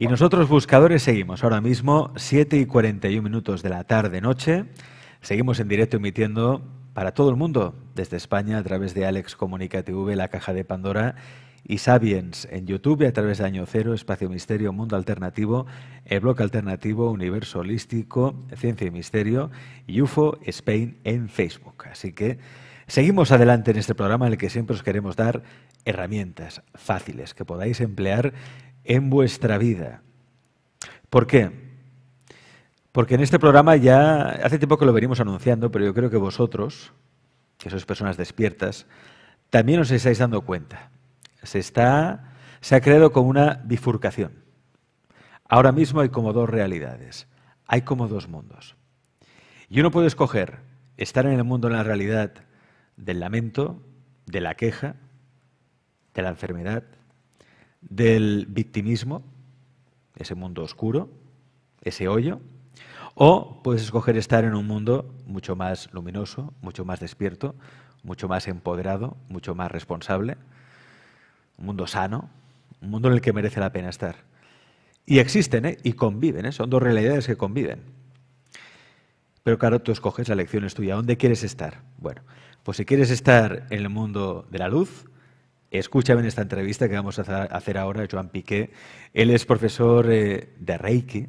Y nosotros, buscadores, seguimos. Ahora mismo, 7 y 41 minutos de la tarde-noche. Seguimos en directo emitiendo para todo el mundo, desde España, a través de Alex Comunica TV, La Caja de Pandora y Sabiens en YouTube, y a través de Año Cero, Espacio Misterio, Mundo Alternativo, El Bloque Alternativo, Universo Holístico, Ciencia y Misterio y UFO Spain en Facebook. Así que seguimos adelante en este programa en el que siempre os queremos dar herramientas fáciles que podáis emplear en vuestra vida. ¿Por qué? Porque en este programa ya hace tiempo que lo venimos anunciando, pero yo creo que vosotros, que sois personas despiertas, también os estáis dando cuenta. Se, está, se ha creado como una bifurcación. Ahora mismo hay como dos realidades, hay como dos mundos. Y uno puede escoger estar en el mundo, en la realidad del lamento, de la queja, de la enfermedad, del victimismo, ese mundo oscuro, ese hoyo, o puedes escoger estar en un mundo mucho más luminoso, mucho más despierto, mucho más empoderado, mucho más responsable, un mundo sano, un mundo en el que merece la pena estar. Y existen ¿eh? y conviven, ¿eh? son dos realidades que conviven. Pero claro, tú escoges la lección es tuya. ¿Dónde quieres estar? Bueno, pues si quieres estar en el mundo de la luz, Escúchame en esta entrevista que vamos a hacer ahora Joan Piqué. Él es profesor eh, de Reiki,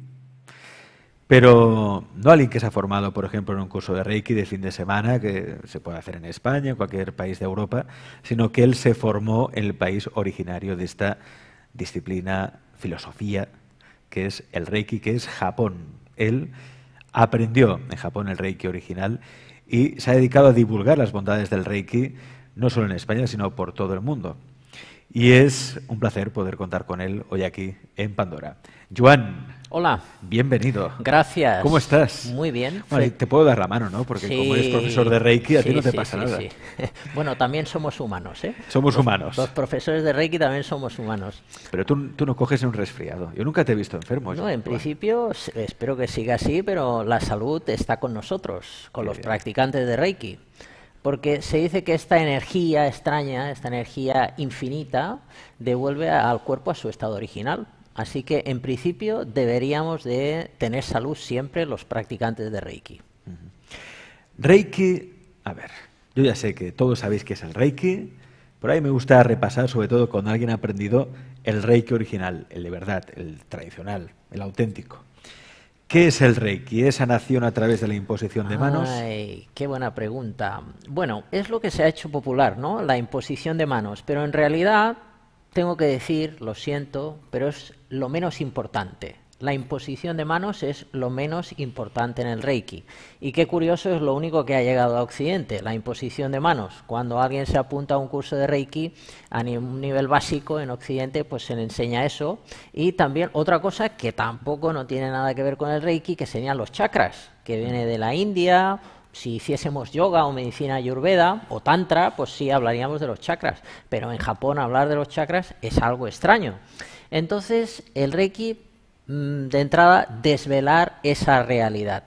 pero no alguien que se ha formado, por ejemplo, en un curso de Reiki de fin de semana, que se puede hacer en España, en cualquier país de Europa, sino que él se formó en el país originario de esta disciplina, filosofía, que es el Reiki, que es Japón. Él aprendió en Japón el Reiki original y se ha dedicado a divulgar las bondades del Reiki no solo en España, sino por todo el mundo. Y es un placer poder contar con él hoy aquí en Pandora. Joan. Hola. Bienvenido. Gracias. ¿Cómo estás? Muy bien. te puedo dar la mano, ¿no? Porque como eres profesor de Reiki, a ti no te pasa nada. bueno, también somos humanos, ¿eh? Somos humanos. Los profesores de Reiki también somos humanos. Pero tú, no coges un resfriado. Yo nunca te he visto enfermo. No, en principio espero que siga así, pero la salud está con nosotros, con los practicantes de Reiki porque se dice que esta energía extraña, esta energía infinita, devuelve al cuerpo a su estado original. Así que, en principio, deberíamos de tener salud siempre los practicantes de Reiki. Reiki, a ver, yo ya sé que todos sabéis qué es el Reiki. Por ahí me gusta repasar, sobre todo cuando alguien ha aprendido el Reiki original, el de verdad, el tradicional, el auténtico. ¿Qué es el Reiki? ¿Es nación a través de la imposición de manos? Ay, qué buena pregunta. Bueno, es lo que se ha hecho popular, ¿no? La imposición de manos. Pero en realidad, tengo que decir, lo siento, pero es lo menos importante. La imposición de manos es lo menos importante en el Reiki. Y qué curioso es lo único que ha llegado a Occidente, la imposición de manos. Cuando alguien se apunta a un curso de Reiki a un nivel básico en Occidente, pues se le enseña eso. Y también otra cosa que tampoco no tiene nada que ver con el Reiki, que serían los chakras, que viene de la India si hiciésemos yoga o medicina ayurveda o tantra, pues sí hablaríamos de los chakras, pero en Japón hablar de los chakras es algo extraño. Entonces, el Reiki Mm, de entrada, desvelar esa realidad.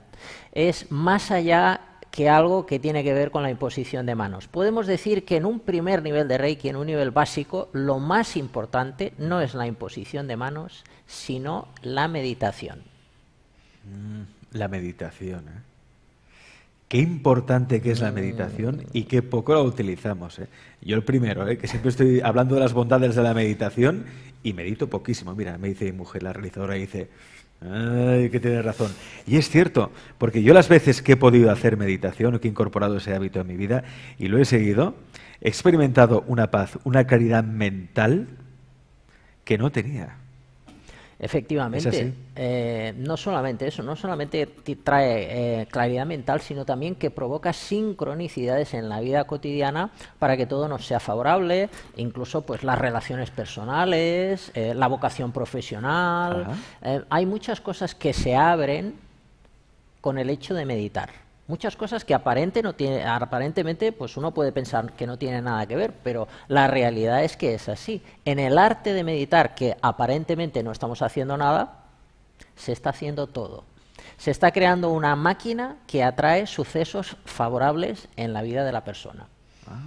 Es más allá que algo que tiene que ver con la imposición de manos. Podemos decir que en un primer nivel de Reiki, en un nivel básico, lo más importante no es la imposición de manos, sino la meditación. Mm, la meditación, ¿eh? Qué importante que es la meditación y qué poco la utilizamos. ¿eh? Yo el primero, ¿eh? que siempre estoy hablando de las bondades de la meditación y medito poquísimo. Mira, me dice mi mujer, la realizadora, y dice, ay, que tiene razón. Y es cierto, porque yo las veces que he podido hacer meditación o que he incorporado ese hábito en mi vida y lo he seguido, he experimentado una paz, una claridad mental que no tenía. Efectivamente, eh, no solamente eso, no solamente trae eh, claridad mental, sino también que provoca sincronicidades en la vida cotidiana para que todo nos sea favorable, incluso pues las relaciones personales, eh, la vocación profesional, hay muchas cosas que se abren con el hecho de meditar. Muchas cosas que no aparentemente pues uno puede pensar que no tiene nada que ver, pero la realidad es que es así. En el arte de meditar, que aparentemente no estamos haciendo nada, se está haciendo todo. Se está creando una máquina que atrae sucesos favorables en la vida de la persona. Ah,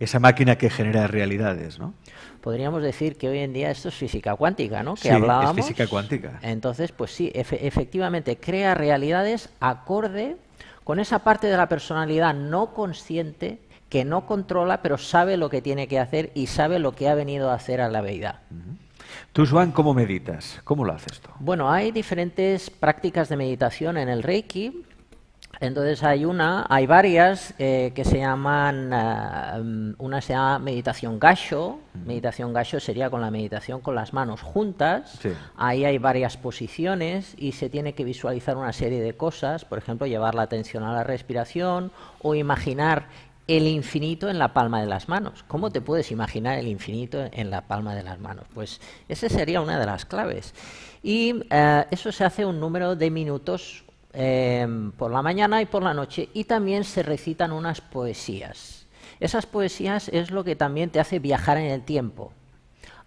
esa máquina que genera realidades, ¿no? podríamos decir que hoy en día esto es física cuántica, ¿no? Que sí, física cuántica. Entonces, pues sí, efectivamente, crea realidades acorde con esa parte de la personalidad no consciente que no controla, pero sabe lo que tiene que hacer y sabe lo que ha venido a hacer a la vida. Tú, Juan, ¿cómo meditas? ¿Cómo lo haces tú? Bueno, hay diferentes prácticas de meditación en el Reiki. Entonces hay una, hay varias eh, que se llaman, eh, una se llama meditación gacho. meditación gacho sería con la meditación con las manos juntas, ahí hay varias posiciones y se tiene que visualizar una serie de cosas, por ejemplo llevar la atención a la respiración o imaginar el infinito en la palma de las manos. ¿Cómo te puedes imaginar el infinito en la palma de las manos? Pues esa sería una de las claves. Y eh, eso se hace un número de minutos Em, por la mañana y por la noche, y también se recitan unas poesías. Esas poesías es lo que también te hace viajar en el tiempo.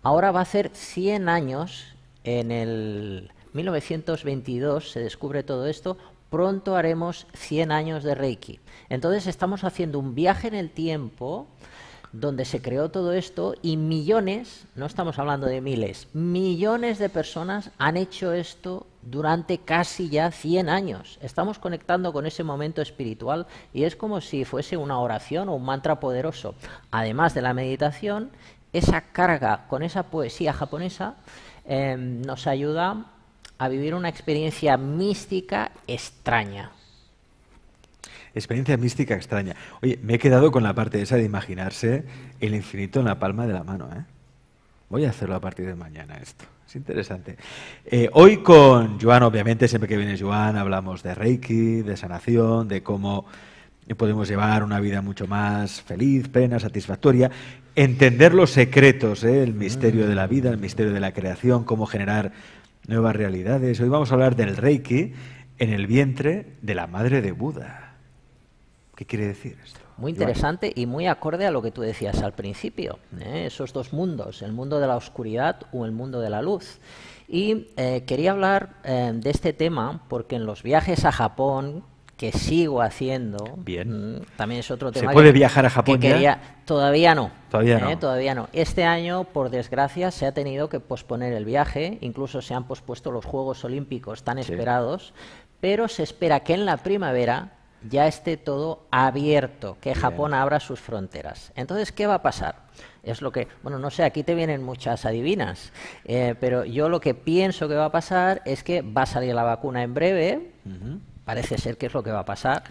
Ahora va a ser 100 años, en el 1922 se descubre todo esto, pronto haremos 100 años de Reiki. Entonces estamos haciendo un viaje en el tiempo donde se creó todo esto y millones, no estamos hablando de miles, millones de personas han hecho esto durante casi ya 100 años. Estamos conectando con ese momento espiritual y es como si fuese una oración o un mantra poderoso. Además de la meditación, esa carga con esa poesía japonesa em, nos ayuda a vivir una experiencia mística extraña. Experiencia mística extraña. Oye, me he quedado con la parte esa de imaginarse el infinito en la palma de la mano, ¿eh? Voy a hacerlo a partir de mañana esto. Es interesante. Eh, hoy con Joan, obviamente, siempre que viene Joan, hablamos de Reiki, de sanación, de cómo podemos llevar una vida mucho más feliz, plena, satisfactoria. Entender los secretos, eh, el misterio de la vida, el misterio de la creación, cómo generar nuevas realidades. Hoy vamos a hablar del Reiki en el vientre de la madre de Buda. ¿Qué quiere decir esto? Muy interesante y muy acorde a lo que tú decías al principio, ¿eh? esos dos mundos, el mundo de la oscuridad o el mundo de la luz. Y eh, quería hablar eh, de este tema porque en los viajes a Japón, que sigo haciendo. Bien. Mm, también es otro tema. ¿Se puede viajar a Japón Todavía no. Todavía no. todavía no. Este año, por desgracia, se ha tenido que posponer el viaje. Incluso se han pospuesto los Juegos Olímpicos tan esperados. Pero se espera que en la primavera ya esté todo abierto, que Japón abra sus fronteras. Entonces, ¿qué va a pasar? Es lo que, bueno, no sé, aquí te vienen muchas adivinas, eh, pero yo lo que pienso que va a pasar es que va a salir la vacuna en breve, parece ser que es lo que va a pasar.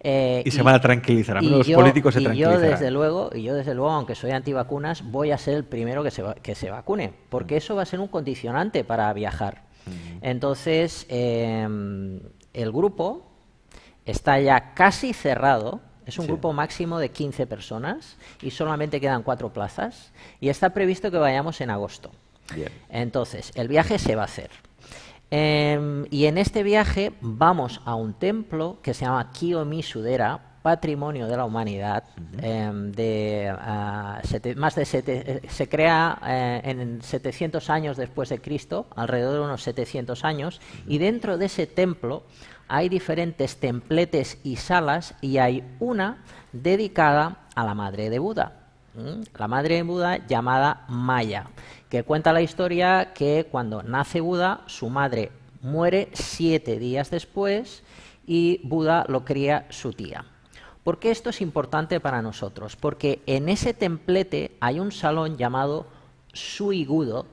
Eh, y, se van a tranquilizar, los políticos se y Yo desde luego, y yo desde luego, aunque soy antivacunas, voy a ser el primero que se, vacune, porque eso va a ser un condicionante para viajar. Entonces, eh, el grupo está ya casi cerrado. Es un grupo máximo de 15 personas y solamente quedan cuatro plazas y está previsto que vayamos en agosto. Entonces, el viaje se va a hacer. Em, y en este viaje vamos a un templo que se llama Kiyomi Sudera, patrimonio de la humanidad. Em, ah, eh, se crea eh, en 700 años después de Cristo, alrededor de unos 700 años, y dentro de ese templo hay diferentes templetes y salas y hay una dedicada a la madre de Buda. La madre de Buda llamada Maya, que cuenta la historia que cuando nace Buda, su madre muere siete días después y Buda lo cría su tía. ¿Por qué esto es importante para nosotros? Porque en ese templete hay un salón llamado Suigudo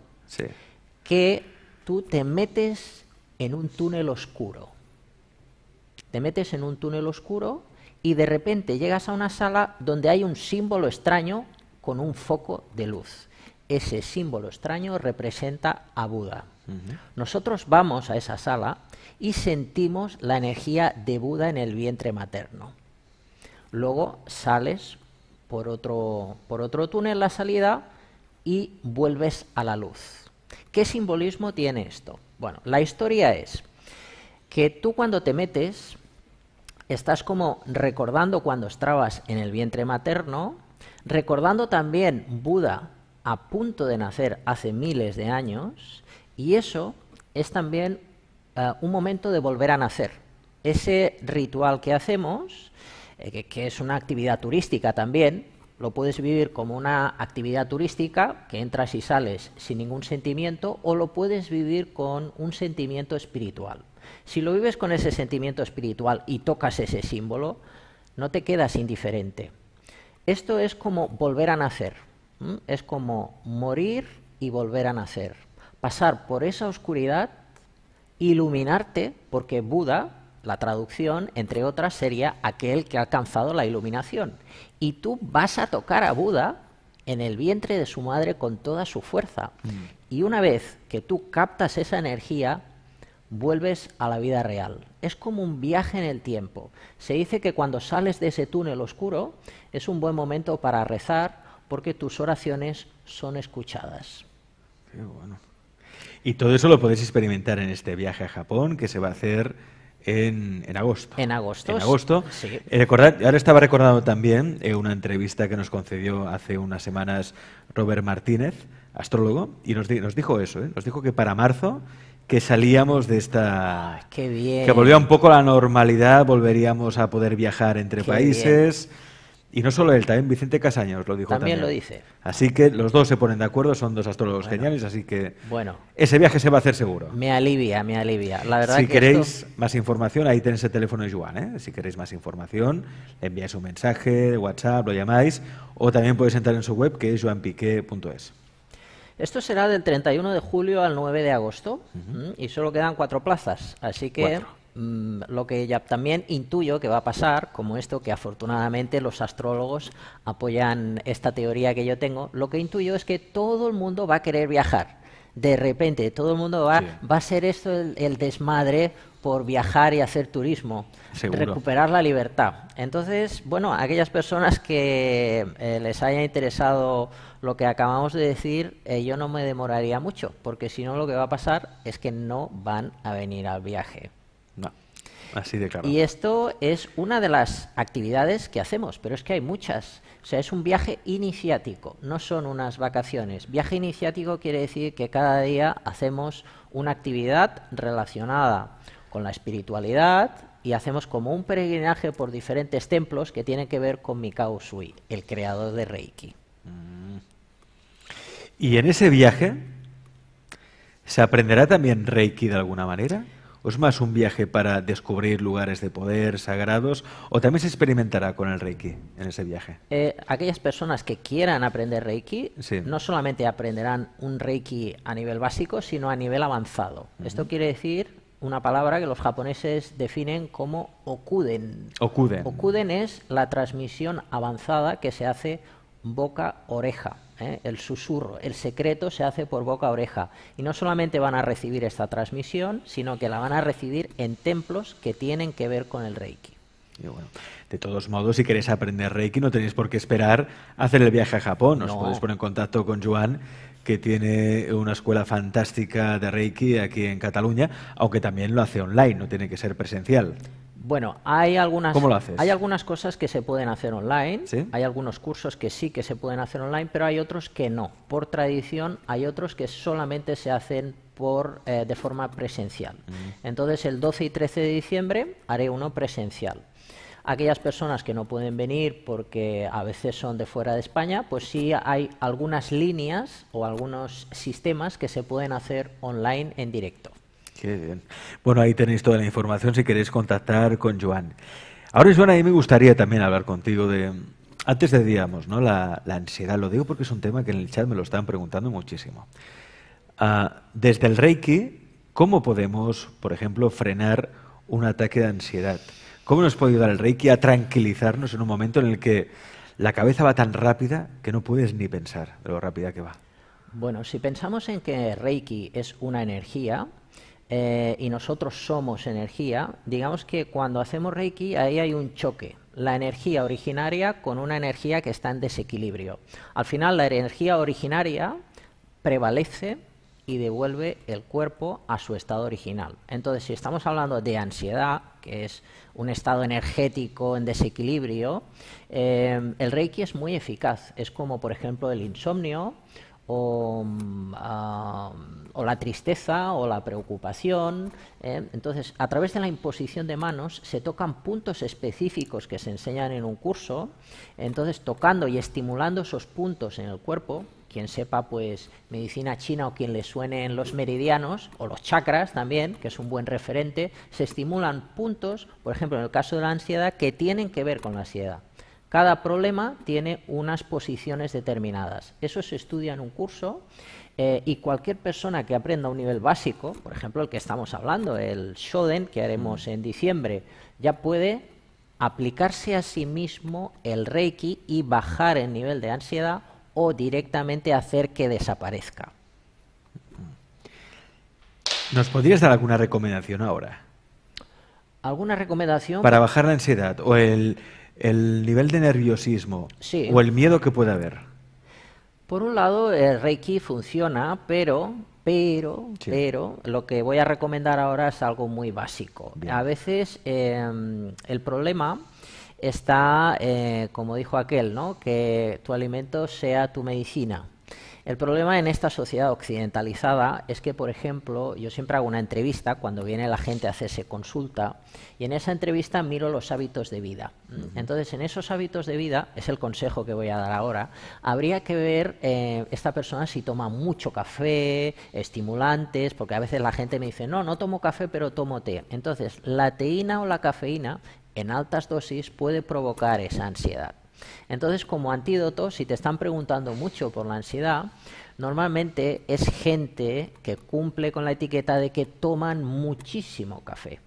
que tú te metes en un túnel oscuro te metes en un túnel oscuro y de repente llegas a una sala donde hay un símbolo extraño con un foco de luz. Ese símbolo extraño representa a Buda. Nosotros vamos a esa sala y sentimos la energía de Buda en el vientre materno. Luego sales por otro, por otro túnel la salida y vuelves a la luz. ¿Qué simbolismo tiene esto? Bueno, la historia es que tú cuando te metes estás como recordando cuando estabas en el vientre materno, recordando también Buda a punto de nacer hace miles de años, y eso es también eh, un momento de volver a nacer. Ese ritual que hacemos, eh, que es una actividad turística también, lo puedes vivir como una actividad turística, que entras y sales sin ningún sentimiento, o lo puedes vivir con un sentimiento espiritual. Si lo vives con ese sentimiento espiritual y tocas ese símbolo, no te quedas indiferente. Esto es como volver a nacer, es como morir y volver a nacer, pasar por esa oscuridad, iluminarte, porque Buda, la traducción, entre otras, sería aquel que ha alcanzado la iluminación. Y tú vas a tocar a Buda en el vientre de su madre con toda su fuerza. Mm. Y una vez que tú captas esa energía, vuelves a la vida real. Es como un viaje en el tiempo. Se dice que cuando sales de ese túnel oscuro es un buen momento para rezar porque tus oraciones son escuchadas. Y todo eso lo podéis experimentar en este viaje a Japón que se va a hacer en, agosto. En agosto. En agosto. ahora estaba recordando también eh, una entrevista que nos concedió hace unas semanas Robert Martínez astrólogo, y nos, dijo eso, ¿eh? nos dijo que para marzo que salíamos de esta... Ah, que volvía un poco la normalidad, volveríamos a poder viajar entre países. Y no solo él, también Vicente Casaños lo dijo. También, también, lo dice. Así que los dos se ponen de acuerdo, son dos astrólogos geniales, así que bueno, ese viaje se va a hacer seguro. Me alivia, me alivia. La verdad si queréis más información, ahí tenéis el teléfono de Joan. ¿eh? Si queréis más información, le enviáis un mensaje de WhatsApp, lo llamáis, o también podéis entrar en su web que es joanpiqué.es. Esto será del 31 de julio al 9 de agosto y solo quedan cuatro plazas. Así que mm, lo que ya también intuyo que va a pasar, como esto que afortunadamente los astrólogos apoyan esta teoría que yo tengo, lo que intuyo es que todo el mundo va a querer viajar de repente todo el mundo va, va a ser esto el, desmadre por viajar y hacer turismo, recuperar la libertad. Entonces, bueno, aquellas personas que eh, les haya interesado lo que acabamos de decir, eh, yo no me demoraría mucho, porque si no lo que va a pasar es que no van a venir al viaje. No. Así de claro. Y esto es una de las actividades que hacemos, pero es que hay muchas. O sea, es un viaje iniciático, no son unas vacaciones. Viaje iniciático quiere decir que cada día hacemos una actividad relacionada con la espiritualidad y hacemos como un peregrinaje por diferentes templos que tienen que ver con Mikao Sui, el creador de Reiki. Y en ese viaje, ¿se aprenderá también Reiki de alguna manera? ¿O es más un viaje para descubrir lugares de poder sagrados? ¿O también se experimentará con el Reiki en ese viaje? Eh, aquellas personas que quieran aprender Reiki no solamente aprenderán un Reiki a nivel básico, sino a nivel avanzado. Esto quiere decir una palabra que los japoneses definen como okuden. Okuden. Okuden es la transmisión avanzada que se hace boca-oreja. ¿eh? el susurro, el secreto se hace por boca a oreja. Y no solamente van a recibir esta transmisión, sino que la van a recibir en templos que tienen que ver con el Reiki. de todos modos, si queréis aprender Reiki, no tenéis por qué esperar a hacer el viaje a Japón. Os podéis poner en contacto con Joan que tiene una escuela fantástica de Reiki aquí en Cataluña, aunque también lo hace online, no tiene que ser presencial. Bueno, hay algunas, hay algunas cosas que se pueden hacer online, hay algunos cursos que sí que se pueden hacer online, pero hay otros que no. Por tradición hay otros que solamente se hacen por, eh, de forma presencial. Mm. Entonces el 12 y 13 de diciembre haré uno presencial. Aquellas personas que no pueden venir porque a veces son de fuera de España, pues sí hay algunas líneas o algunos sistemas que se pueden hacer online en directo. Bueno, ahí tenéis toda la información si queréis contactar con Joan. Ahora, Joan, a mí me gustaría también hablar contigo de... Antes de, ¿no? La, ansiedad, lo digo porque es un tema que en el chat me lo están preguntando muchísimo. Ah, desde el Reiki, ¿cómo podemos, por ejemplo, frenar un ataque de ansiedad? ¿Cómo nos puede ayudar el Reiki a tranquilizarnos en un momento en el que la cabeza va tan rápida que no puedes ni pensar de lo rápida que va? Bueno, si pensamos en que Reiki es una energía, eh, y nosotros somos energía, digamos que cuando hacemos Reiki ahí hay un choque, la energía originaria con una energía que está en desequilibrio. Al final la energía originaria prevalece y devuelve el cuerpo a su estado original. Entonces, si estamos hablando de ansiedad, que es un estado energético en desequilibrio, eh, el Reiki es muy eficaz. Es como, por ejemplo, el insomnio Mm, ah, o, la tristeza o la preocupación. ¿eh? Entonces, a través de la imposición de manos se tocan puntos específicos que se enseñan en un curso, entonces tocando y estimulando esos puntos en el cuerpo, quien sepa pues medicina china o quien le en los meridianos o los chakras también, que es un buen referente, se estimulan puntos, por ejemplo, en el caso de la ansiedad, que tienen que ver con la ansiedad. Cada problema tiene unas posiciones determinadas. Eso se estudia en un curso eh, y cualquier persona que aprenda un nivel básico, por ejemplo el que estamos hablando, el Shoden, que haremos en diciembre, ya puede aplicarse a sí mismo el Reiki y bajar el nivel de ansiedad o directamente hacer que desaparezca. ¿Nos podrías dar alguna recomendación ahora? ¿Alguna recomendación? Para bajar la ansiedad o el el nivel de nerviosismo o el miedo que puede haber. Por un lado, el eh, Reiki funciona, pero, pero, pero, lo que voy a recomendar ahora es algo muy básico. A veces em, el problema está, eh, como dijo aquel, ¿no? que tu alimento sea tu medicina. El problema en esta sociedad occidentalizada es que, por ejemplo, yo siempre hago una entrevista cuando viene la gente a hacerse consulta y en esa entrevista miro los hábitos de vida. Entonces, en esos hábitos de vida, es el consejo que voy a dar ahora, habría que ver eh, esta persona si toma mucho café, estimulantes, porque a veces la gente me dice, no, no tomo café, pero tomo té. Entonces, la teína o la cafeína en altas dosis puede provocar esa ansiedad. Entonces, como antídoto, si te están preguntando mucho por la ansiedad, normalmente es gente que cumple con la etiqueta de que toman muchísimo café.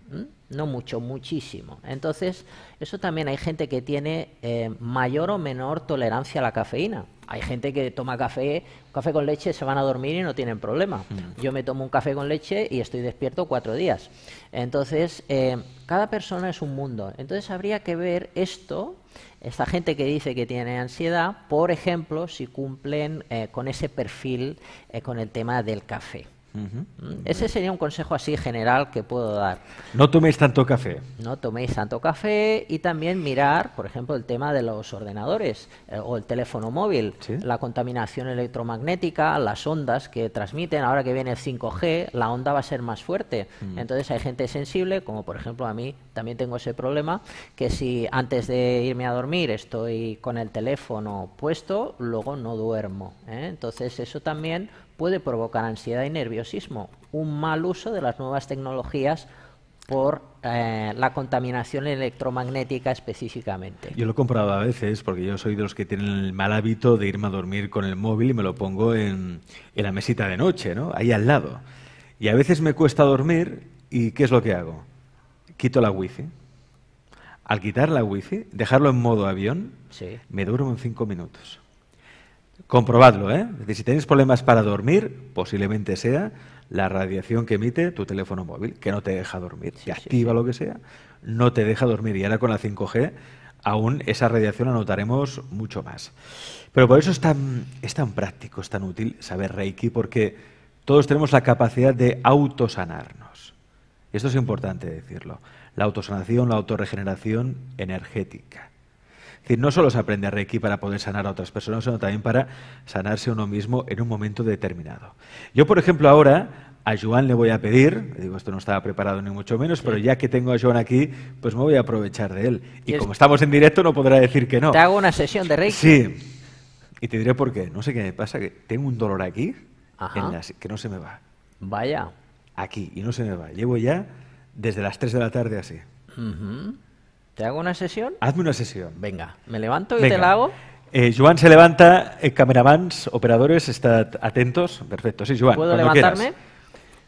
No mucho, muchísimo. Entonces, eso también hay gente que tiene eh, mayor o menor tolerancia a la cafeína. Hay gente que toma café, café con leche, se van a dormir y no tienen problema. Mm. Yo me tomo un café con leche y estoy despierto cuatro días. Entonces, eh, cada persona es un mundo. Entonces, habría que ver esto esta gente que dice que tiene ansiedad, por ejemplo, si cumplen eh, con ese perfil eh, con el tema del café. Ese sería un consejo así general que puedo dar. No toméis tanto café. No toméis tanto café y también mirar, por ejemplo, el tema de los ordenadores eh, o el teléfono móvil, la contaminación electromagnética, las ondas que transmiten. Ahora que viene el 5G, la onda va a ser más fuerte. Mm. Entonces hay gente sensible, como por ejemplo a mí también tengo ese problema, que si antes de irme a dormir estoy con el teléfono puesto, luego no duermo. ¿eh? Entonces eso también puede provocar ansiedad y nerviosismo, un mal uso de las nuevas tecnologías por eh, la contaminación electromagnética específicamente. Yo lo he comprado a veces porque yo soy de los que tienen el mal hábito de irme a dormir con el móvil y me lo pongo en, la mesita de noche, ¿no? ahí al lado. Y a veces me cuesta dormir y ¿qué es lo que hago? Quito la wifi. Al quitar la wifi, dejarlo en modo avión, me duermo en cinco minutos. Comprobadlo, ¿eh? si tenéis problemas para dormir, posiblemente sea la radiación que emite tu teléfono móvil, que no te deja dormir, si activa lo que sea, no te deja dormir. Y ahora con la 5G, aún esa radiación la notaremos mucho más. Pero por eso es tan, es tan práctico, es tan útil saber Reiki, porque todos tenemos la capacidad de autosanarnos. Esto es importante decirlo. La autosanación, la autorregeneración energética decir, no solo se aprende Reiki para poder sanar a otras personas, sino también para sanarse uno mismo en un momento determinado. Yo, por ejemplo, ahora a Joan le voy a pedir, digo, esto no estaba preparado ni mucho menos, pero ya que tengo a Joan aquí, pues me voy a aprovechar de él. Y, como estamos en directo, no podrá decir que no. Te hago una sesión de Reiki. Sí. Y te diré por qué. No sé qué me pasa, que tengo un dolor aquí que no se me va. Vaya. Aquí, y no se me va. Llevo ya desde las 3 de la tarde así. ¿Te hago una sesión? Hazme una sesión. Venga, me levanto y te la hago. Eh, Joan se levanta, eh, operadores, estad atentos. Perfecto, sí, Joan. ¿Puedo levantarme?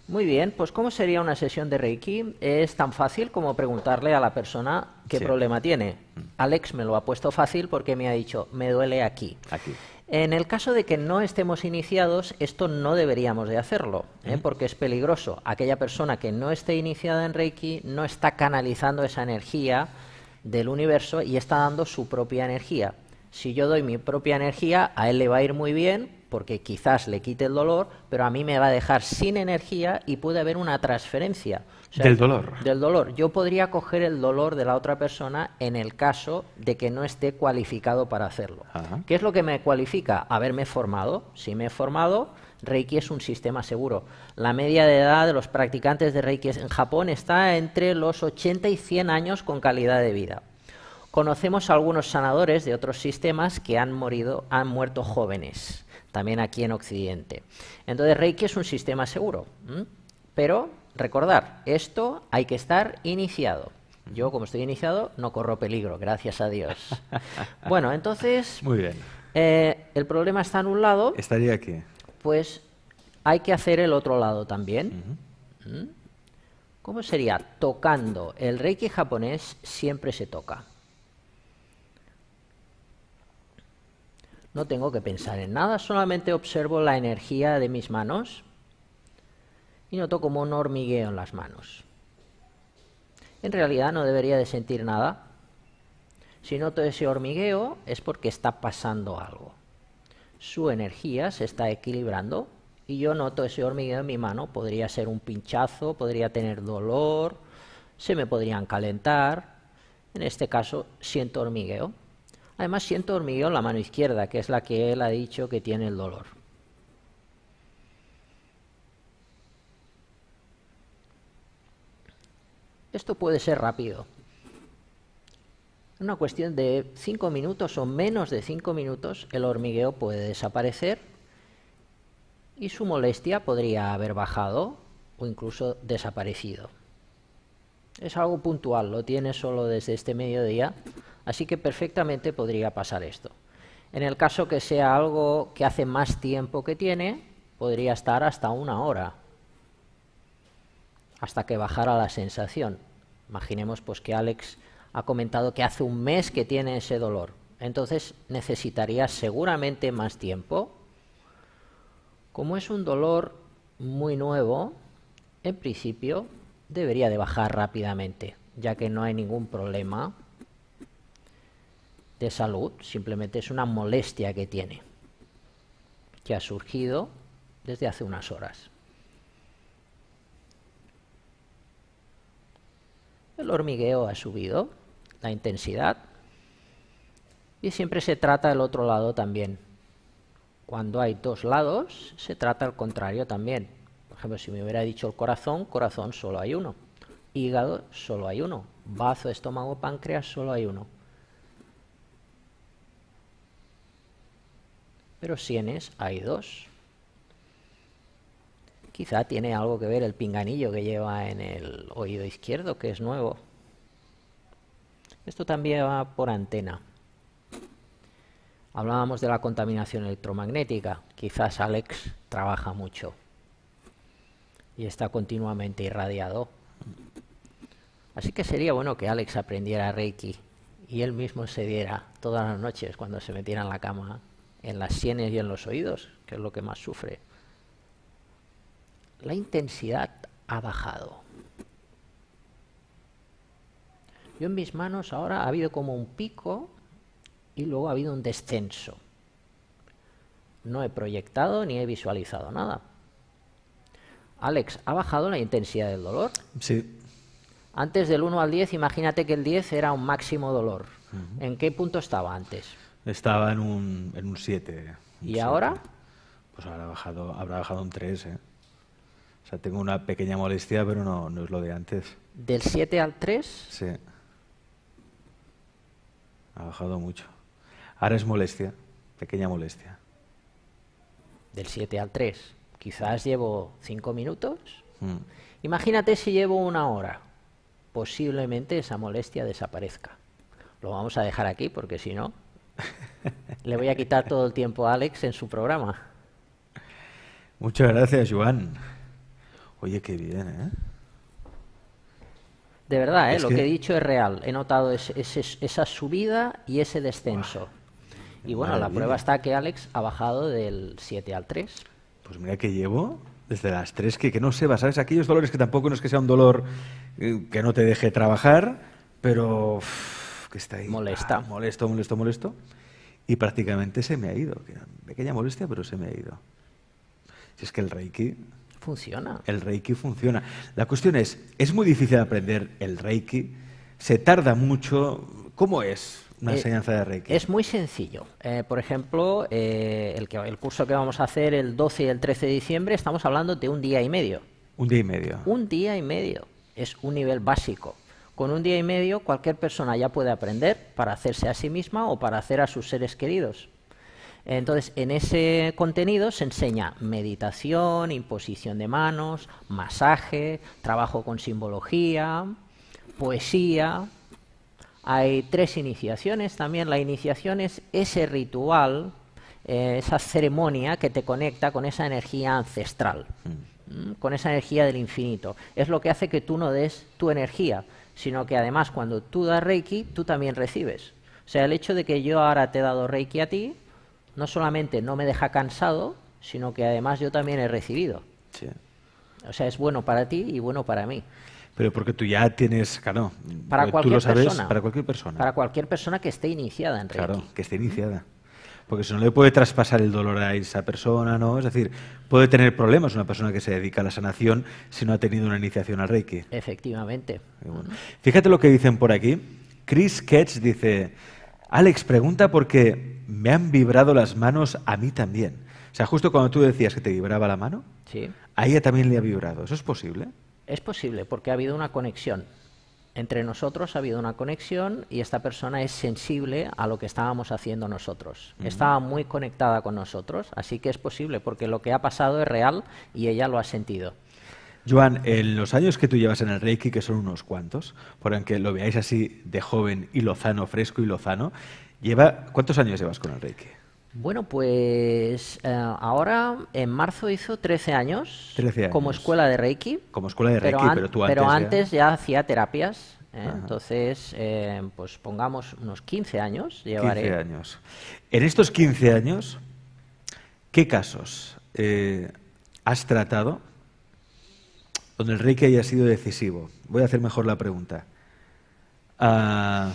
Muy bien, pues ¿cómo sería una sesión de Reiki? Es tan fácil como preguntarle a la persona qué problema tiene. Alex me lo ha puesto fácil porque me ha dicho, me duele aquí. Aquí. En el caso de que no estemos iniciados, esto no deberíamos de hacerlo, ¿eh? porque es peligroso. Aquella persona que no esté iniciada en Reiki no está canalizando esa energía del universo y está dando su propia energía. Si yo doy mi propia energía, a él le va a ir muy bien porque quizás le quite el dolor, pero a mí me va a dejar sin energía y puede haber una transferencia. del dolor. Del dolor. Yo podría coger el dolor de la otra persona en el caso de que no esté cualificado para hacerlo. ¿Qué es lo que me cualifica? Haberme formado. Si me he formado, Reiki es un sistema seguro. La media de edad de los practicantes de Reiki en Japón está entre los 80 y 100 años con calidad de vida. Conocemos algunos sanadores de otros sistemas que han, morido, han muerto jóvenes, también aquí en Occidente. Entonces, Reiki es un sistema seguro. Pero, recordar, esto hay que estar iniciado. Yo, como estoy iniciado, no corro peligro, gracias a Dios. bueno, entonces. Muy bien. Eh, el problema está en un lado. Estaría aquí pues hay que hacer el otro lado también. ¿Mm? ¿Cómo sería? Tocando. El reiki japonés siempre se toca. No tengo que pensar en nada, solamente observo la energía de mis manos y noto como un hormigueo en las manos. En realidad no debería de sentir nada. Si noto ese hormigueo es porque está pasando algo su energía se está equilibrando y yo noto ese hormigueo en mi mano. Podría ser un pinchazo, podría tener dolor, se me podrían calentar. En este caso siento hormigueo. Además siento hormigueo en la mano izquierda, que es la que él ha dicho que tiene el dolor. Esto puede ser rápido una cuestión de cinco minutos o menos de cinco minutos, el hormigueo puede desaparecer y su molestia podría haber bajado o incluso desaparecido. Es algo puntual, lo tiene solo desde este mediodía, así que perfectamente podría pasar esto. En el caso que sea algo que hace más tiempo que tiene, podría estar hasta una hora, hasta que bajara la sensación. Imaginemos pues que Alex ha comentado que hace un mes que tiene ese dolor. Entonces necesitaría seguramente más tiempo. Como es un dolor muy nuevo, en principio debería de bajar rápidamente, ya que no hay ningún problema de salud, simplemente es una molestia que tiene, que ha surgido desde hace unas horas. El hormigueo ha subido, la intensidad. Y siempre se trata el otro lado también. Cuando hay dos lados, se trata el contrario también. Por ejemplo, si me hubiera dicho el corazón, corazón solo hay uno. Hígado solo hay uno. Bazo, estómago, páncreas solo hay uno. Pero sienes hay dos. Quizá tiene algo que ver el pinganillo que lleva en el oído izquierdo, que es nuevo. Esto también va por antena. Hablábamos de la contaminación electromagnética. Quizás Alex trabaja mucho y está continuamente irradiado. Así que sería bueno que Alex aprendiera Reiki y él mismo se diera todas las noches cuando se metiera en la cama, en las sienes y en los oídos, que es lo que más sufre. La intensidad ha bajado. Yo en mis manos ahora ha habido como un pico y luego ha habido un descenso. No he proyectado ni he visualizado nada. Alex, ¿ha bajado la intensidad del dolor? Sí. Antes del 1 al 10, imagínate que el 10 era un máximo dolor. ¿En qué punto estaba antes? Estaba en un, en 7. ¿Y ahora? Pues habrá bajado, habrá bajado un 3. ¿eh? O sea, tengo una pequeña molestia, pero no, no es lo de antes. ¿Del 7 al 3? Sí. Ha bajado mucho. Ahora es molestia, pequeña molestia. Del 7 al 3. Quizás llevo 5 minutos. Hmm. Imagínate si llevo una hora. Posiblemente esa molestia desaparezca. Lo vamos a dejar aquí porque si no, le voy a quitar todo el tiempo a Alex en su programa. Muchas gracias, Juan. Oye, qué bien, ¿eh? De verdad, ¿eh? lo que... he dicho es real. He notado esa subida y ese descenso. Y bueno, la prueba está que Alex ha bajado del 7 al 3. Pues mira que llevo desde las 3, que, que no se va, ¿sabes? Aquellos dolores que tampoco no es que sea un dolor eh, que no te deje trabajar, pero que está ahí. Molesta. Ah, molesto, molesto, molesto. Y prácticamente se me ha ido. Pequeña molestia, pero se me ha ido. Si es que el Reiki, Funciona. El Reiki funciona. La cuestión es, ¿es muy difícil aprender el Reiki? ¿Se tarda mucho? ¿Cómo es? Una eh, enseñanza de Reiki. Es muy sencillo. Eh, por ejemplo, eh, el, el curso que vamos a hacer el 12 y el 13 de diciembre, estamos hablando de un día y medio. Un día y medio. Un día y medio. Es un nivel básico. Con un día y medio cualquier persona ya puede aprender para hacerse a sí misma o para hacer a sus seres queridos. Entonces, en ese contenido se enseña meditación, imposición de manos, masaje, trabajo con simbología, poesía. Hay tres iniciaciones también. La iniciación es ese ritual, eh, esa ceremonia que te conecta con esa energía ancestral, mm. con esa energía del infinito. Es lo que hace que tú no des tu energía, sino que además cuando tú das Reiki, tú también recibes. O sea, el hecho de que yo ahora te he dado Reiki a ti, no solamente no me deja cansado, sino que además yo también he recibido. O sea, es bueno para ti y bueno para mí. Pero porque tú ya tienes, claro, para cualquier persona, para cualquier persona. Para cualquier persona que esté iniciada en Reiki. Claro, que esté iniciada. Porque si no le puede traspasar el dolor a esa persona, ¿no? Es decir, puede tener problemas una persona que se dedica a la sanación si no ha tenido una iniciación al Reiki. Efectivamente. Fíjate lo que dicen por aquí. Chris Ketch dice, Alex, pregunta porque me han vibrado las manos a mí también. O sea, justo cuando tú decías que te vibraba la mano, a ella también le ha vibrado. ¿Eso es posible? Es posible, porque ha habido una conexión. Entre nosotros ha habido una conexión y esta persona es sensible a lo que estábamos haciendo nosotros. Estaba muy conectada con nosotros, así que es posible, porque lo que ha pasado es real y ella lo ha sentido. Joan, en los años que tú llevas en el Reiki, que son unos cuantos, por que lo veáis así de joven y lozano, fresco y lozano, ¿Cuántos años llevas con el Reiki? Bueno, pues eh, ahora en marzo hizo 13 años, como escuela de Reiki. Como escuela de Reiki, pero, ¿eh? antes. ya, hacía terapias. ¿eh? Entonces, pues pongamos unos 15 años 15 años. En estos 15 años, ¿qué casos has tratado donde el Reiki haya sido decisivo? Voy a hacer mejor la pregunta. Ah,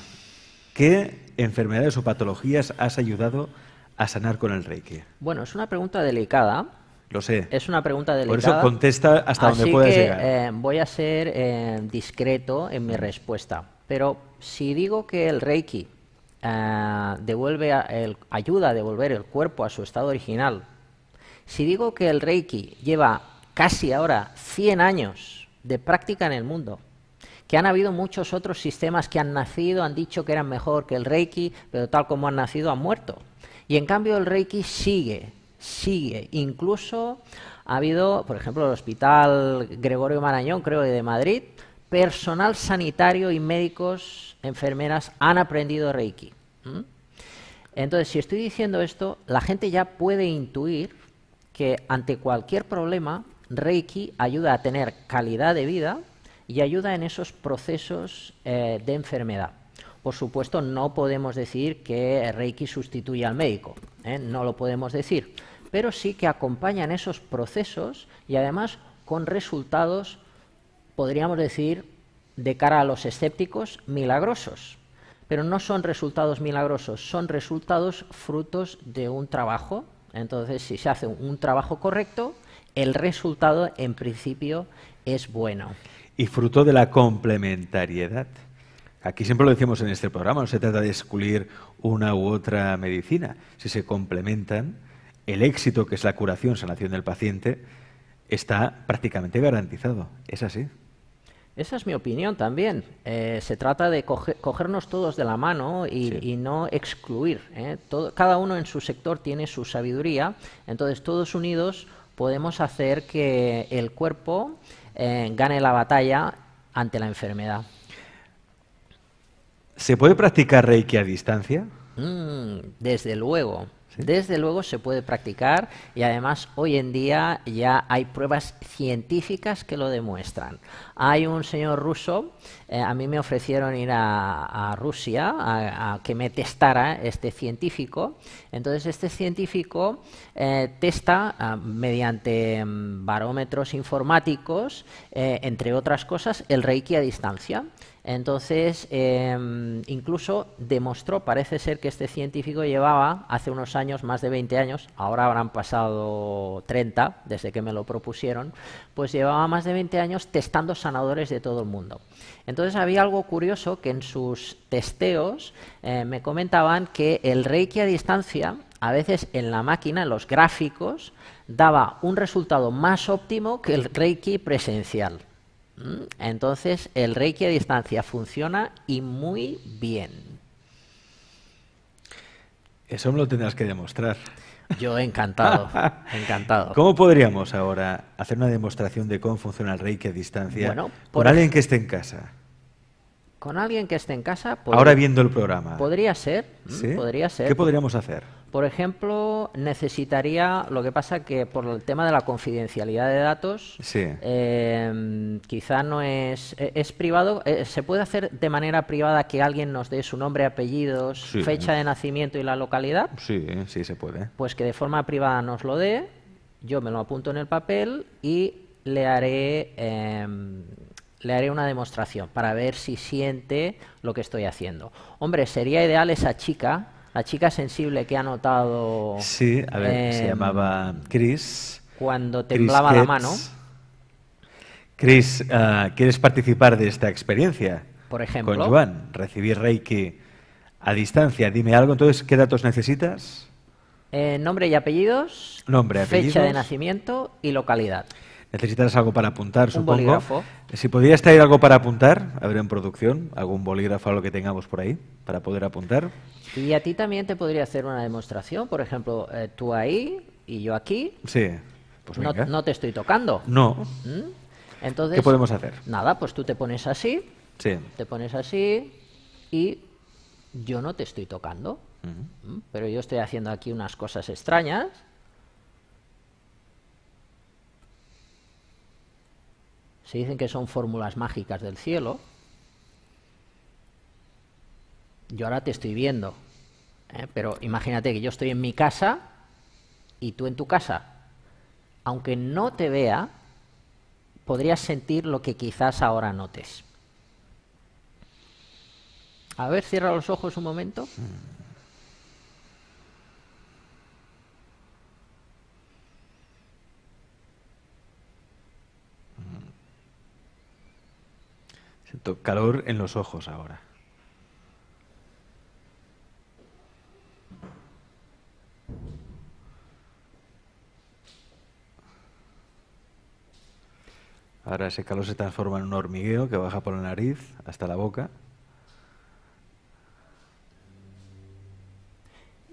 ¿Qué enfermedades o patologías has ayudado a sanar con el Reiki? Bueno, es una pregunta delicada. Lo sé. Es una pregunta delicada. Por eso contesta hasta donde puedas llegar. Eh, voy a ser eh, discreto en mi respuesta. Pero si digo que el Reiki eh, devuelve ayuda a devolver el cuerpo a su estado original, si digo que el Reiki lleva casi ahora 100 años de práctica en el mundo, que han habido muchos otros sistemas que han nacido, han dicho que eran mejor que el Reiki, pero tal como han nacido han muerto. Y en cambio el Reiki sigue, sigue. Incluso ha habido, por ejemplo, el Hospital Gregorio Marañón, creo, de Madrid, personal sanitario y médicos, enfermeras han aprendido Reiki. Entonces, si estoy diciendo esto, la gente ya puede intuir que ante cualquier problema, Reiki ayuda a tener calidad de vida y ayuda en esos procesos eh, de enfermedad. Por supuesto, no podemos decir que Reiki sustituye al médico, ¿eh? no lo podemos decir, pero sí que acompañan esos procesos y además con resultados, podríamos decir, de cara a los escépticos, milagrosos. Pero no son resultados milagrosos, son resultados frutos de un trabajo. Entonces, si se hace un trabajo correcto, el resultado en principio es bueno y fruto de la complementariedad. Aquí siempre lo decimos en este programa, no se trata de excluir una u otra medicina. Si se complementan, el éxito que es la curación, sanación del paciente, está prácticamente garantizado. Es así. Esa es mi opinión también. Eh, se trata de cogernos todos de la mano y, no excluir. ¿eh? cada uno en su sector tiene su sabiduría, entonces todos unidos podemos hacer que el cuerpo eh, gane la batalla ante la enfermedad. ¿Se puede practicar Reiki a distancia? Mm, desde luego. Desde luego se puede practicar y además hoy en día ya hay pruebas científicas que lo demuestran. Hay un señor ruso, eh, a mí me ofrecieron ir a, Rusia a, que me testara este científico. Entonces este científico eh, testa ah, mediante mm, barómetros informáticos, eh, entre otras cosas, el reiki a distancia. Entonces, em, incluso demostró, parece ser que este científico llevaba hace unos años, años, más de 20 años, ahora habrán pasado 30 desde que me lo propusieron, pues llevaba más de 20 años testando sanadores de todo el mundo. Entonces había algo curioso que en sus testeos eh, me comentaban que el Reiki a distancia, a veces en la máquina, en los gráficos, daba un resultado más óptimo que el Reiki presencial. ¿Mm? Entonces, el Reiki a distancia funciona y muy bien. Eso me lo tendrás que demostrar. Yo encantado, encantado. ¿Cómo podríamos ahora hacer una demostración de cómo funciona el Reiki a distancia por alguien que esté en casa? Con alguien que esté en casa. ahora viendo el programa. Podría ser, podría ser. ¿Qué podríamos hacer? Por ejemplo, necesitaría, lo que pasa que por el tema de la confidencialidad de datos, sí. Em, quizá no es, e, es, privado, eh, se puede hacer de manera privada que alguien nos dé su nombre, apellidos, fecha de nacimiento y la localidad. Sí, sí se puede. Pues que de forma privada nos lo dé, yo me lo apunto en el papel y le haré... Em, le haré una demostración para ver si siente lo que estoy haciendo. Hombre, sería ideal esa chica la chica sensible que ha notado. Sí, a ver, se em, llamaba Chris. Cuando temblaba la mano. Chris, ah, ¿quieres participar de esta experiencia? Por ejemplo. Con Joan, recibir Reiki a distancia. Dime algo, entonces, ¿qué datos necesitas? Eh, nombre y apellidos. Nombre, apellidos. Fecha de nacimiento y localidad. Necesitas algo para apuntar, supongo. Bolígrafo. Si podrías traer algo para apuntar, a ver en producción, algún bolígrafo o lo que tengamos por ahí para poder apuntar. Y a ti también te podría hacer una demostración, por ejemplo, eh, tú ahí y yo aquí. Sí. Pues no, te estoy tocando. No. ¿Mm? Entonces, ¿Qué podemos hacer? Nada, pues tú te pones así. Sí. Te pones así y yo no te estoy tocando. ¿Mm? Pero yo estoy haciendo aquí unas cosas extrañas. se dicen que son fórmulas mágicas del cielo. Yo ahora te estoy viendo, ¿eh? pero imagínate que yo estoy en mi casa y tú en tu casa. Aunque no te vea, podrías sentir lo que quizás ahora notes. A ver, cierra los ojos un momento. Mm. calor en los ojos ahora. Ahora ese calor se transforma en un hormigueo que baja por la nariz hasta la boca.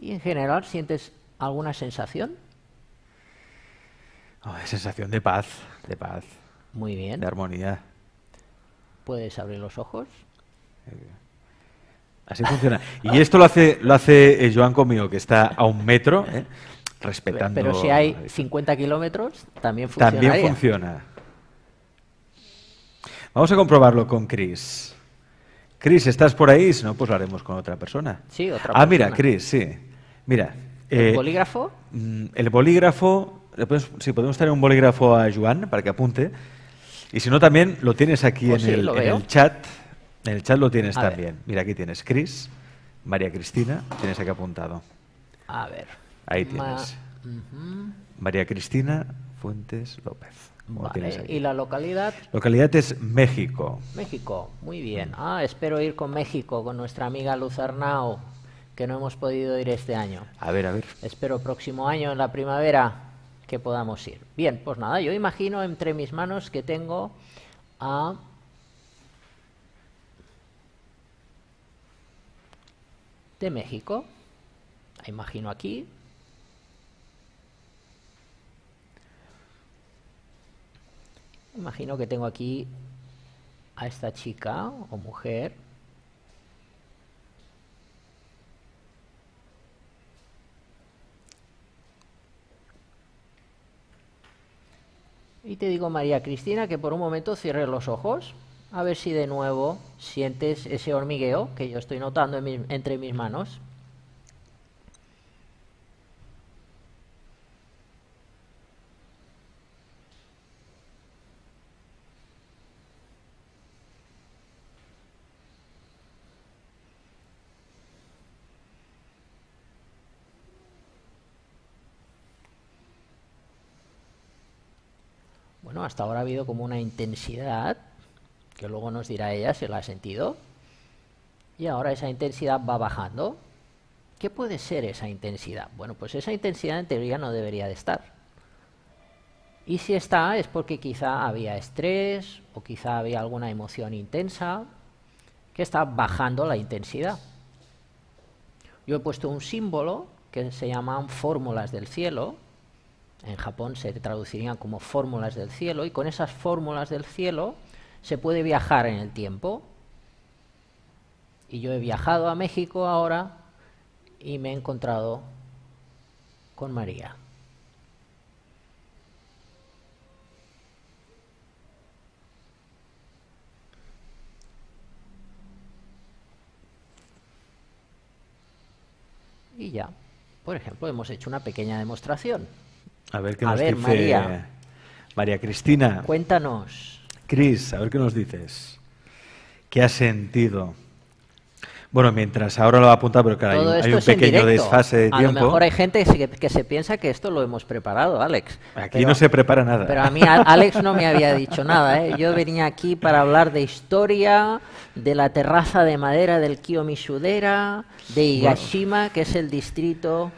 ¿Y en general sientes alguna sensación? Oh, sensación de paz, de paz. Muy bien. De armonía puedes abrir los ojos. Así funciona. Y esto lo hace, lo hace eh, Joan conmigo, que está a un metro, ¿eh? respetando. Pero si hay 50 kilómetros, también funciona. También funciona. Vamos a comprobarlo con Chris. Chris, ¿estás por ahí? Si no, pues lo haremos con otra persona. Sí, otra persona. Ah, mira, Chris, sí. Mira. ¿El eh, bolígrafo? Mm, el bolígrafo. si sí, podemos tener un bolígrafo a Joan para que apunte. Y si no, también lo tienes aquí oh, en, el, chat. En el chat lo tienes también. Mira, aquí tienes Cris, María Cristina, tienes aquí apuntado. A ver. Ahí tienes. María Cristina Fuentes López. ¿Y la localidad? Localidad es México. México, muy bien. Ah, espero ir con México, con nuestra amiga Luz Arnao, que no hemos podido ir este año. A ver, a ver. Espero próximo año, en la primavera, que podamos ir. Bien, pues nada, yo imagino entre mis manos que tengo a... de México. imagino aquí. Imagino que tengo aquí a esta chica o mujer Y te digo, María Cristina, que por un momento cierres los ojos, a ver si de nuevo sientes ese hormigueo que yo estoy notando entre mis manos. Hasta ahora ha habido como una intensidad, que luego nos dirá ella si la ha sentido, y ahora esa intensidad va bajando. ¿Qué puede ser esa intensidad? Bueno, pues esa intensidad en teoría no debería de estar. Y si está es porque quizá había estrés o quizá había alguna emoción intensa que está bajando la intensidad. Yo he puesto un símbolo que se llaman fórmulas del cielo, en Japón se traducirían como fórmulas del cielo y con esas fórmulas del cielo se puede viajar en el tiempo. Y yo he viajado a México ahora y me he encontrado con María. Y ya, por ejemplo, hemos hecho una pequeña demostración. A ver qué nos dice María. María Cristina. Cuéntanos. Cris, a ver qué nos dices. ¿Qué has sentido? Bueno, mientras ahora lo apunta a pero claro, hay un, pequeño desfase de tiempo. A lo mejor hay gente que, se piensa que esto lo hemos preparado, Alex. Aquí no se prepara nada. Pero a mí Alex no me había dicho nada. ¿eh? Yo venía aquí para hablar de historia, de la terraza de madera del Kiyomishudera, de Higashima, que es el distrito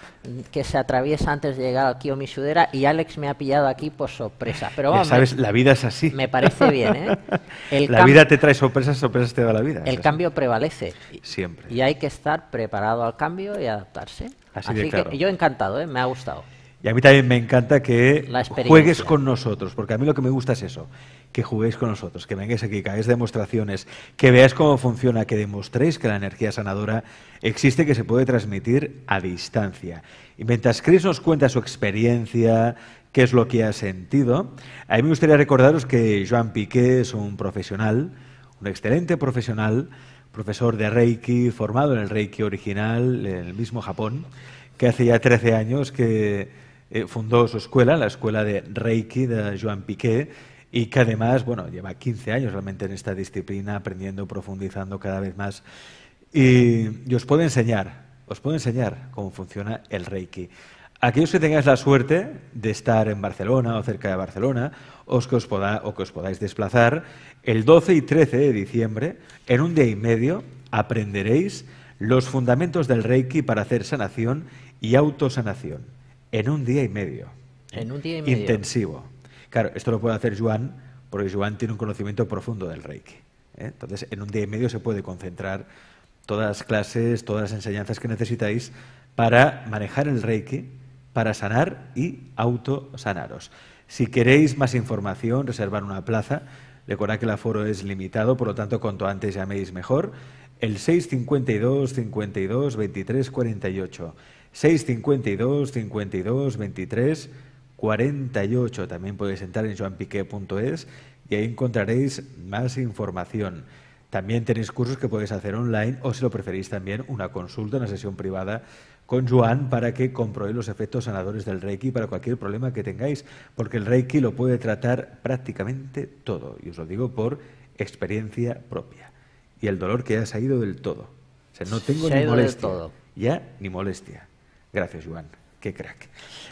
que se atraviesa antes de llegar al Kiyomishudera, y Alex me ha pillado aquí por sorpresa. Pero ya sabes, la vida es así. Me parece bien, ¿eh? la vida te trae sorpresas, sorpresas te da la vida. El cambio prevalece. Sí y hay que estar preparado al cambio y adaptarse. Así, que yo encantado, ¿eh? me ha gustado. Y a mí también me encanta que juegues con nosotros, porque a mí lo que me gusta es eso, que juguéis con nosotros, que vengáis aquí, que hagáis demostraciones, que veáis cómo funciona, que demostréis que la energía sanadora existe, que se puede transmitir a distancia. Y mientras Chris nos cuenta su experiencia, qué es lo que ha sentido, a mí me gustaría recordaros que Joan Piqué es un profesional, un excelente profesional, profesor de Reiki, formado en el Reiki original, en el mismo Japón, que hace ya 13 años que eh, fundó su escuela, la escuela de Reiki de Joan Piqué, y que además, bueno, lleva 15 años realmente en esta disciplina, aprendiendo, profundizando cada vez más. Y, os puedo enseñar, os puedo enseñar cómo funciona el Reiki. Aquellos que tengáis la suerte de estar en Barcelona o cerca de Barcelona, o que os podáis desplazar, el 12 y 13 de diciembre, en un día y medio, aprenderéis los fundamentos del Reiki para hacer sanación y autosanación. En un día y medio. En un día y medio. Intensivo. Claro, esto lo puede hacer Joan, porque Joan tiene un conocimiento profundo del Reiki. ¿eh? Entonces, en un día y medio se puede concentrar todas las clases, todas las enseñanzas que necesitáis para manejar el Reiki, para sanar y autosanaros. Si queréis más información, reservar una plaza, Recordad que el aforo es limitado, por lo tanto, cuanto antes llaméis mejor. El 652 52 23 48. 652 52 23 48. También podéis entrar en joanpique.es y ahí encontraréis más información. También tenéis cursos que podéis hacer online o, si lo preferís, también una consulta, una sesión privada con Joan para que compruebe los efectos sanadores del Reiki para cualquier problema que tengáis, porque el Reiki lo puede tratar prácticamente todo, y os lo digo por experiencia propia. Y el dolor que ya ha ido del todo. O sea, no tengo ni molestia. Ya ni molestia. Gracias, Joan. Qué crack.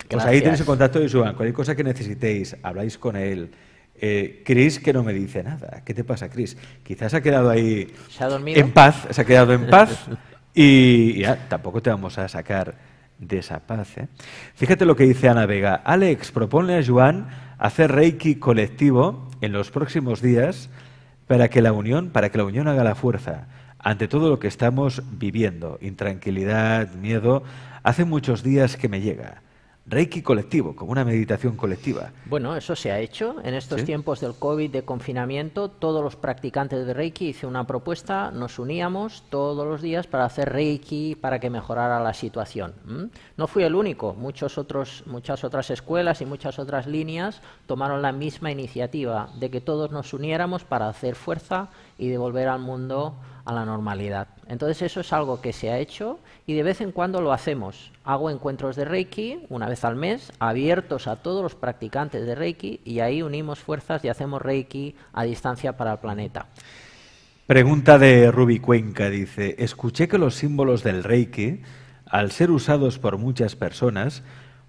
Pues ahí tenéis el contacto de Joan. Cualquier cosa que necesitéis, habláis con él. Eh, Chris que no me dice nada. ¿Qué te pasa, Chris? Quizás ha quedado ahí en paz, se ha quedado en paz Y, ah, tampoco te vamos a sacar de esa paz. ¿eh? Fíjate lo que dice Ana Vega. Alex propone a Juan hacer reiki colectivo en los próximos días para que la unión, para que la unión haga la fuerza ante todo lo que estamos viviendo, intranquilidad, miedo, hace muchos días que me llega. Reiki colectivo, como una meditación colectiva. Bueno, eso se ha hecho. En estos tiempos del COVID, de confinamiento, todos los practicantes de Reiki hicieron una propuesta, nos uníamos todos los días para hacer Reiki, para que mejorara la situación. No fui el único, Muchos otros, muchas otras escuelas y muchas otras líneas tomaron la misma iniciativa de que todos nos uniéramos para hacer fuerza y devolver al mundo a la normalidad. Entonces eso es algo que se ha hecho y de vez en cuando lo hacemos. Hago encuentros de Reiki una vez al mes, abiertos a todos los practicantes de Reiki y ahí unimos fuerzas y hacemos Reiki a distancia para el planeta. Pregunta de Ruby Cuenca, dice, escuché que los símbolos del Reiki, al ser usados por muchas personas,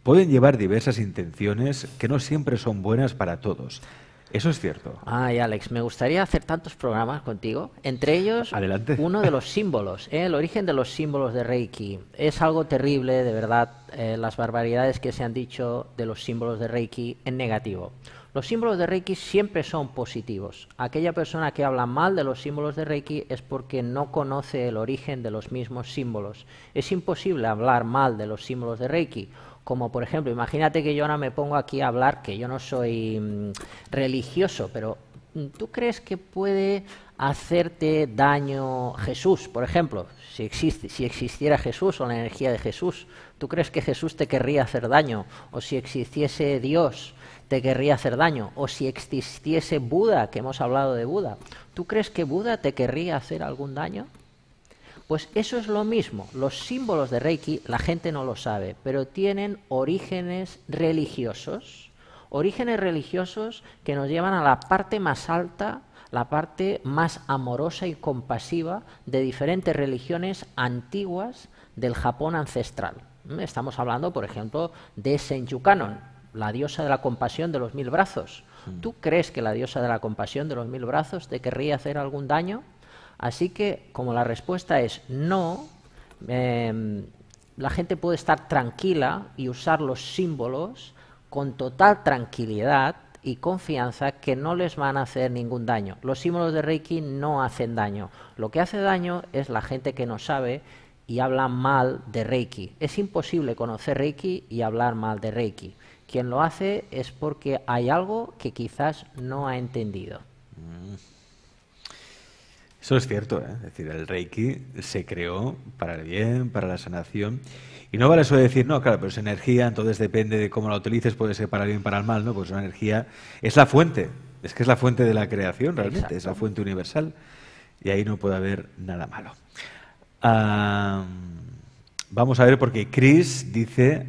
pueden llevar diversas intenciones que no siempre son buenas para todos. Eso es cierto. Ay, Alex, me gustaría hacer tantos programas contigo. Entre ellos, uno de los símbolos, ¿eh? el origen de los símbolos de Reiki. Es algo terrible, de verdad, eh, las barbaridades que se han dicho de los símbolos de Reiki en negativo. Los símbolos de Reiki siempre son positivos. Aquella persona que habla mal de los símbolos de Reiki es porque no conoce el origen de los mismos símbolos. Es imposible hablar mal de los símbolos de Reiki. Como por ejemplo, imagínate que yo ahora me pongo aquí a hablar que yo no soy mm, religioso, pero mm, ¿tú crees que puede hacerte daño Jesús, por ejemplo? Si, existe, si existiera Jesús o la energía de Jesús, ¿tú crees que Jesús te querría hacer daño? O si existiese Dios te querría hacer daño. O si existiese Buda, que hemos hablado de Buda, ¿tú crees que Buda te querría hacer algún daño? Pues eso es lo mismo. Los símbolos de Reiki, la gente no lo sabe, pero tienen orígenes religiosos. Orígenes religiosos que nos llevan a la parte más alta, la parte más amorosa y compasiva de diferentes religiones antiguas del Japón ancestral. Estamos hablando, por ejemplo, de Senju la diosa de la compasión de los mil brazos. Hmm. ¿Tú crees que la diosa de la compasión de los mil brazos te querría hacer algún daño? Así que, como la respuesta es no, em, la gente puede estar tranquila y usar los símbolos con total tranquilidad y confianza que no les van a hacer ningún daño. Los símbolos de Reiki no hacen daño. Lo que hace daño es la gente que no sabe y habla mal de Reiki. Es imposible conocer Reiki y hablar mal de Reiki. Quien lo hace es porque hay algo que quizás no ha entendido. Mm. Eso es cierto, ¿eh? es decir, el Reiki se creó para el bien, para la sanación. Y no vale eso de decir, no, claro, pero es energía, entonces depende de cómo la utilices, puede ser para el bien, para el mal, ¿no? Pues una energía es la fuente, es que es la fuente de la creación realmente, es la fuente universal y ahí no puede haber nada malo. vamos a ver, porque Chris dice,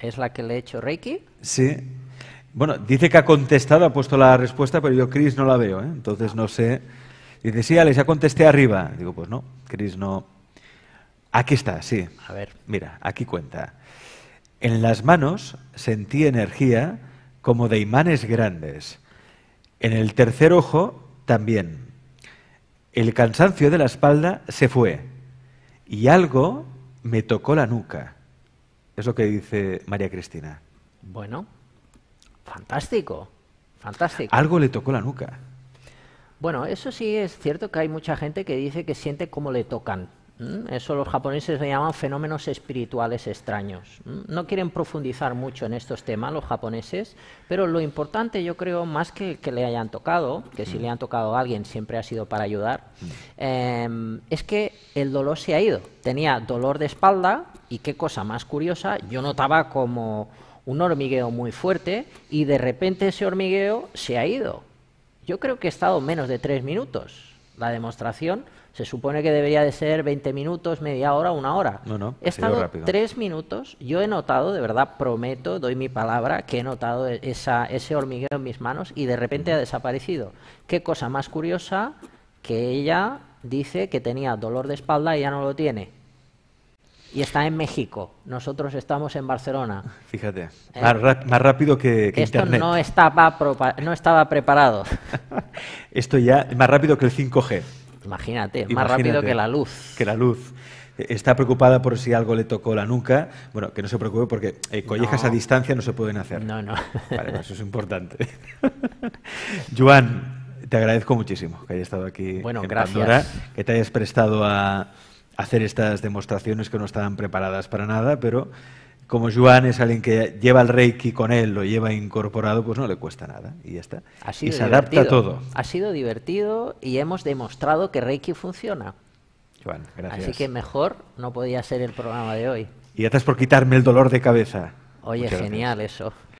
¿Es la que le he hecho Reiki? Sí. Bueno, dice que ha contestado, ha puesto la respuesta, pero yo Chris no la veo, ¿eh? entonces no sé. Dice, sí, Alex, ya contesté arriba. Digo, pues no, Chris no. Aquí está, sí. A ver. Mira, aquí cuenta. En las manos sentí energía como de imanes grandes. En el tercer ojo también. El cansancio de la espalda se fue y algo me tocó la nuca. Es lo que dice María Cristina. Bueno, fantástico, fantástico. Algo le tocó la nuca. Bueno, eso sí es cierto que hay mucha gente que dice que siente cómo le tocan. Mm, eso los japoneses le llaman fenómenos espirituales extraños. Mm, no quieren profundizar mucho en estos temas los japoneses, pero lo importante yo creo más que que le hayan tocado, que si mm. le han tocado a alguien siempre ha sido para ayudar, em, es que el dolor se ha ido. Tenía dolor de espalda y qué cosa más curiosa, yo notaba como un hormigueo muy fuerte y de repente ese hormigueo se ha ido. Yo creo que he estado menos de tres minutos. La demostración se supone que debería de ser 20 minutos, media hora, una hora. No, no, he estado rápido. tres minutos. Yo he notado, de verdad, prometo, doy mi palabra, que he notado esa, ese hormigueo en mis manos y de repente ha desaparecido. Qué cosa más curiosa que ella dice que tenía dolor de espalda y ya no lo tiene. Y está en México. Nosotros estamos en Barcelona. Fíjate, eh, más, rápido que, que esto no estaba, no estaba preparado. esto ya, más rápido que el 5G. Imagínate, más rápido que la luz. Que la luz. Está preocupada por si algo le tocó la nuca. Bueno, que no se preocupe porque eh, collejas a distancia no se pueden hacer. No, no. Vale, pues eso es importante. Joan, te agradezco muchísimo que hayas estado aquí. Bueno, gracias. que te hayas prestado a hacer estas demostraciones que no estaban preparadas para nada, pero como Joan es alguien que lleva el Reiki con él, lo lleva incorporado, pues no le cuesta nada y ya está. y se adapta a todo. Ha sido divertido y hemos demostrado que Reiki funciona. Joan, gracias. Así que mejor no podía ser el programa de hoy. Y estás por quitarme el dolor de cabeza. Oye, genial eso.